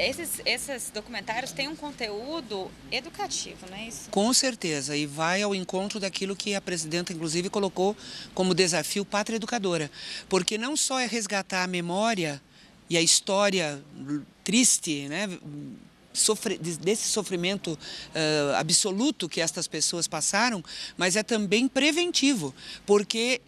esses, esses documentários têm um conteúdo educativo, não é isso? Com certeza, e vai ao encontro daquilo que a presidenta, inclusive, colocou como desafio pátria educadora. Porque não só é resgatar a memória e a história triste, né? desse sofrimento uh, absoluto que estas pessoas passaram, mas é também preventivo, porque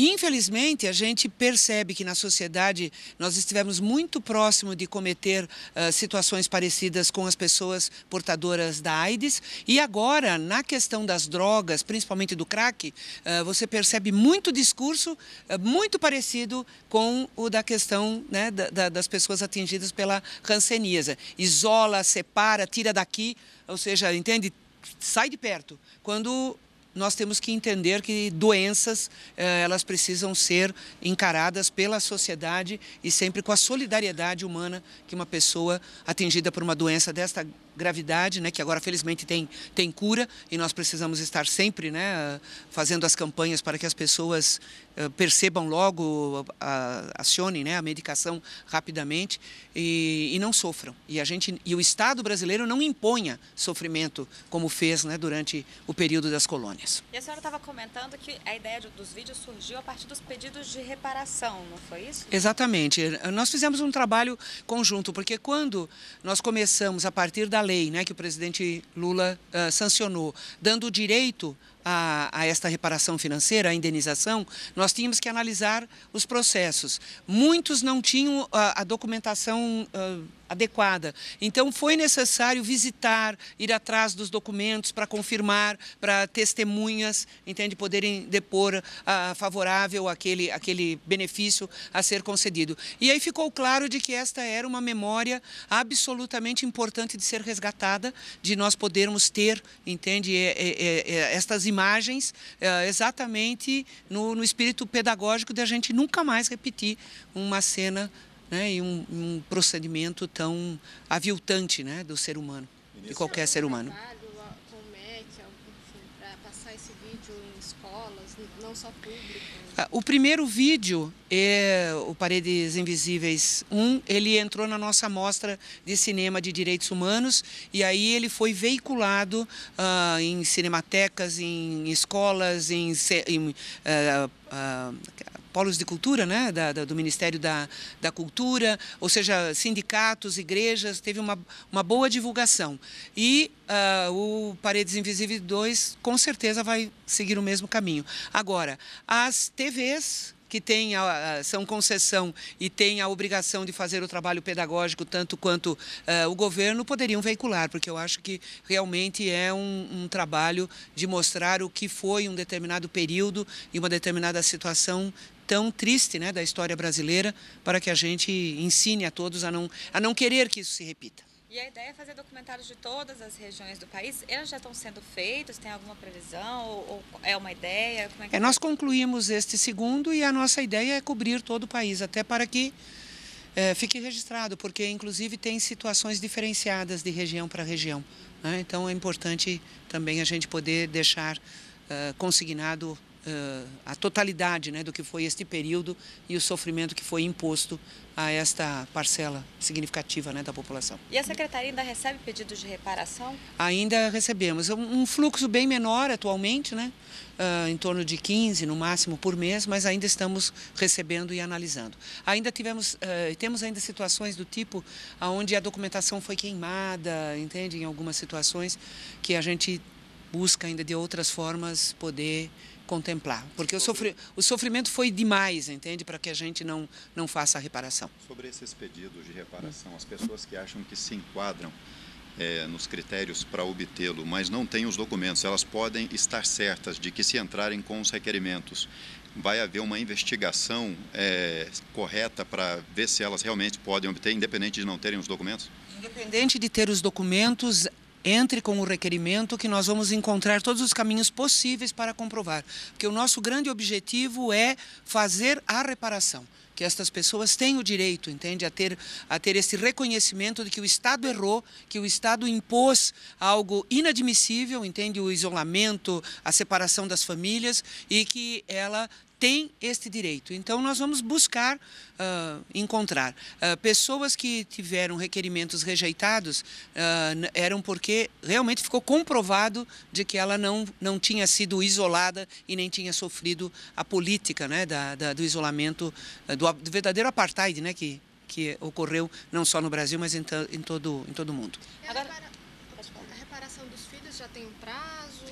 Infelizmente, a gente percebe que na sociedade nós estivemos muito próximo de cometer uh, situações parecidas com as pessoas portadoras da AIDS. E agora, na questão das drogas, principalmente do crack, uh, você percebe muito discurso uh, muito parecido com o da questão né, da, da, das pessoas atingidas pela ranceníase. Isola, separa, tira daqui, ou seja, entende? Sai de perto. Quando nós temos que entender que doenças eh, elas precisam ser encaradas pela sociedade e sempre com a solidariedade humana que uma pessoa atingida por uma doença desta gravidade, né, que agora felizmente tem, tem cura e nós precisamos estar sempre né, fazendo as campanhas para que as pessoas eh, percebam logo, acionem né, a medicação rapidamente e, e, não sofram. E, a gente, e o Estado brasileiro não imponha sofrimento como fez né, durante o período das colônias. E a senhora estava comentando que a ideia dos vídeos surgiu a partir dos pedidos de reparação, não foi isso? Exatamente. Nós fizemos um trabalho conjunto, porque quando nós começamos a partir da lei né, que o presidente Lula uh, sancionou, dando o direito a, a, esta reparação financeira, a indenização, nós tínhamos que analisar os processos. Muitos não tinham a, ah, a documentação uh, adequada. Então, foi necessário visitar, ir atrás dos documentos para confirmar, para testemunhas, entende, poderem depor uh, favorável aquele, aquele benefício a ser concedido. E aí ficou claro de que esta era uma memória absolutamente importante de ser resgatada, de nós podermos ter, entende, é, é, é, estas imagens imagens eh, exatamente no, no espírito pedagógico de a gente nunca mais repetir uma cena né, e um, um procedimento tão aviltante né, do ser humano, de qualquer ser humano. em escolas, não só públicas? Ah, o primeiro vídeo, é, o Paredes Invisíveis 1, ele entrou na nossa mostra de cinema de direitos humanos e aí ele foi veiculado uh, em cinematecas, em escolas, em, em uh, uh, polos de cultura, né, da, da, do Ministério da, da Cultura, ou seja, sindicatos, igrejas, teve uma, uma boa divulgação. E uh, o Paredes Invisíveis 2 com certeza vai seguir o mesmo caminho. Agora, as TVs que tem a, são concessão e têm a obrigação de fazer o trabalho pedagógico tanto quanto uh, o governo poderiam veicular, porque eu acho que realmente é um, um, trabalho de mostrar o que foi um determinado período e uma determinada situação tão triste né, da história brasileira para que a gente ensine a todos a não, a não querer que isso se repita. E a ideia é fazer documentários de todas as regiões do país. Eles já estão sendo feitos? Tem alguma previsão? Ou, ou é uma ideia? É, é nós concluímos este segundo e a nossa ideia é cobrir todo o país, até para que é, fique registrado, porque inclusive tem situações diferenciadas de região para região. Né? Então é importante também a gente poder deixar uh, consignado uh, a totalidade né, do que foi este período e o sofrimento que foi imposto a esta parcela significativa né, da população. E a secretaria ainda recebe pedidos de reparação? Ainda recebemos. É um, fluxo bem menor atualmente, né, uh, em torno de 15 no máximo por mês, mas ainda estamos recebendo e analisando. Ainda tivemos, uh, temos ainda situações do tipo onde a documentação foi queimada, entende? Em algumas situações que a gente busca ainda de outras formas poder contemplar, porque o, o sofrimento foi demais, entende, para que a gente não, não faça a reparação. Sobre esses pedidos de reparação, as pessoas que acham que se enquadram é, nos critérios para obtê-lo, mas não têm os documentos, elas podem estar certas de que se entrarem com os requerimentos, vai haver uma investigação é, correta para ver se elas realmente podem obter, independente de não terem os documentos? Independente de ter os documentos, entre com o requerimento que nós vamos encontrar todos os caminhos possíveis para comprovar. Porque o nosso grande objetivo é fazer a reparação que estas pessoas têm o direito, entende, a ter, a ter esse reconhecimento de que o Estado errou, que o Estado impôs algo inadmissível, entende, o isolamento, a separação das famílias e que ela tem este direito. Então, nós vamos buscar uh, encontrar. Uh, pessoas que tiveram requerimentos rejeitados uh, eram porque realmente ficou comprovado de que ela não, não tinha sido isolada e nem tinha sofrido a política né, da, da do isolamento, do, do, verdadeiro apartheid né, que, que ocorreu não só no Brasil, mas em, to, em todo, em todo o mundo. Agora preparação dos filhos já tem um prazo?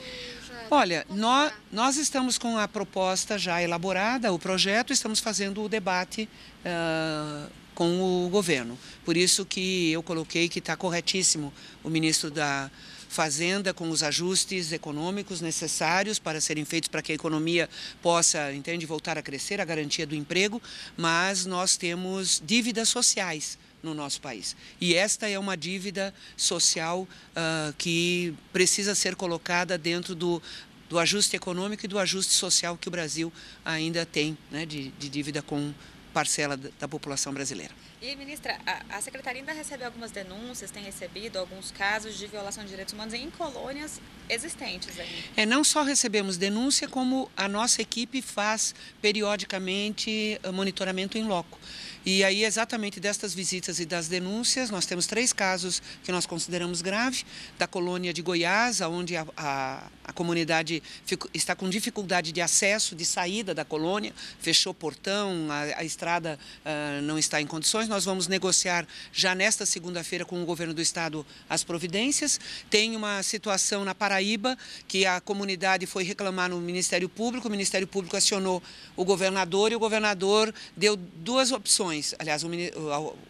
Já... Olha, nós, tá? nós estamos com a proposta já elaborada, o projeto, estamos fazendo o debate uh, com o governo. Por isso que eu coloquei que está corretíssimo o ministro da Fazenda com os ajustes econômicos necessários para serem feitos para que a economia possa, entende, voltar a crescer, a garantia do emprego, mas nós temos dívidas sociais no nosso país. E esta é uma dívida social uh, que precisa ser colocada dentro do, do ajuste econômico e do ajuste social que o Brasil ainda tem né, de, de dívida com parcela da população brasileira. E, ministra, a, Secretaria ainda recebe algumas denúncias, tem recebido alguns casos de violação de direitos humanos em colônias existentes aí. É, não só recebemos denúncia, como a nossa equipe faz periodicamente eh, monitoramento em loco. E aí, exatamente destas visitas e das denúncias, nós temos três casos que nós consideramos grave, da colônia de Goiás, onde a, a, a comunidade fico, está com dificuldade de acesso, de saída da colônia, fechou portão, a, a estrada estrada uh, não está em condições. Nós vamos negociar já nesta segunda-feira com o governo do estado as providências. Tem uma situação na Paraíba que a comunidade foi reclamar no Ministério Público, o Ministério Público acionou o governador e o governador deu duas opções. Aliás, o,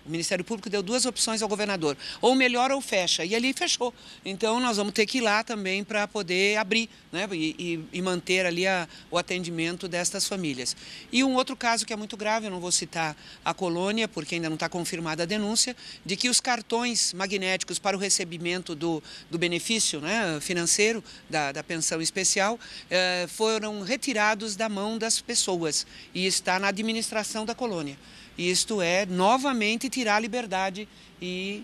Ministério Público deu duas opções ao governador: ou melhora ou fecha. E ali fechou. Então nós vamos ter que ir lá também para poder abrir né? e, e, manter ali a, o atendimento destas famílias. E um outro caso que é muito grave, não vou citar a colônia, porque ainda não está confirmada a denúncia, de que os cartões magnéticos para o recebimento do, do benefício né, financeiro da, da, pensão especial eh, foram retirados da mão das pessoas e está na administração da colônia. Isto é, novamente, tirar a liberdade e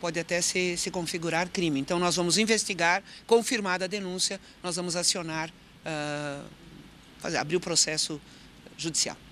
pode até se, se configurar crime. Então, nós vamos investigar, confirmada a denúncia, nós vamos acionar, uh, fazer, abrir o processo judicial.